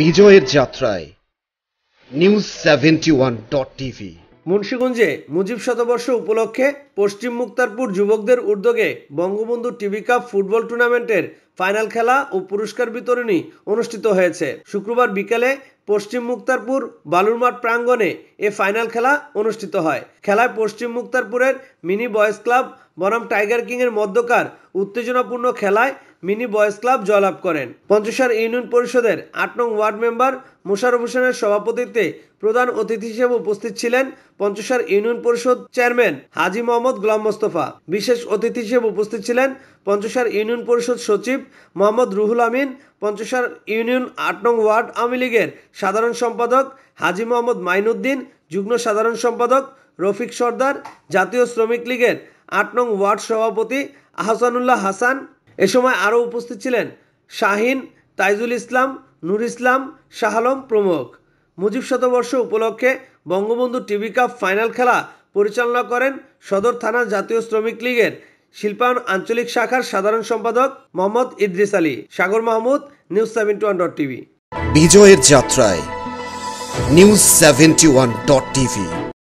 বিজয়ের যাত্রায় news seventy one dot TV মুন্সীগঞ্জে মুজিব শতবর্ষ উপলক্ষে পশ্চিম মুক্তারপুর যুবকদের উদ্যোগে বঙ্গবন্ধু টিভি কাপ ফুটবল টুর্নামেন্টের ফাইনাল খেলা ও পুরস্কার বিতরণী অনুষ্ঠিত হয়েছে শুক্রবার বিকেলে পশ্চিম মুক্তারপুর বালুরমাঠ প্রাঙ্গণে এ ফাইনাল খেলা অনুষ্ঠিত হয় খেলায় পশ্চিম মুক্তারপুরের মিনি বয়েজ ক্লাব বনাম টাইগার কিংয়ের মধ্যকার উত্তেজনাপূর্ণ খেলায় মিনি বয়েজ ক্লাব জয়লাভ করেন পঞ্চসার ইউনিয়ন পরিষদের আট নং ওয়ার্ড মেম্বার মোশারফ হোসেনের সভাপতিত্বে প্রধান অতিথি হিসেবে উপস্থিত ছিলেন পঞ্চসার ইউনিয়ন পরিষদ চেয়ারম্যান হাজি মোহাম্মদ গোলাম মোস্তফা বিশেষ অতিথি হিসেবে উপস্থিত ছিলেন পঞ্চসার ইউনিয়ন পরিষদ সচিব মোহাম্মদ রুহুল আমিন পঞ্চসার ইউনিয়ন আট নং ওয়ার্ড আওয়ামী লীগের সাধারণ সম্পাদক হাজি মোহাম্মদ মাইনুদ্দিন যুগ্ম সাধারণ সম্পাদক রফিক সর্দার জাতীয় শ্রমিক লীগের আট নং ওয়ার্ড সভাপতি আহসানুল্লাহ হাসান এ সময় আরও উপস্থিত ছিলেন শাহিন তাইজুল ইসলাম নুর ইসলাম শাহালম প্রমুখ মুজিব শতবর্ষ উপলক্ষে বঙ্গবন্ধু টিভি কাপ ফাইনাল খেলা পরিচালনা করেন সদর থানা জাতীয় শ্রমিক লীগের শিল্পায়ন আঞ্চলিক শাখার সাধারণ সম্পাদক Mohammad Idris Ali Sagar Mahmud news seventy one dot TV বিজয়ের যাত্রায় news seventy one dot TV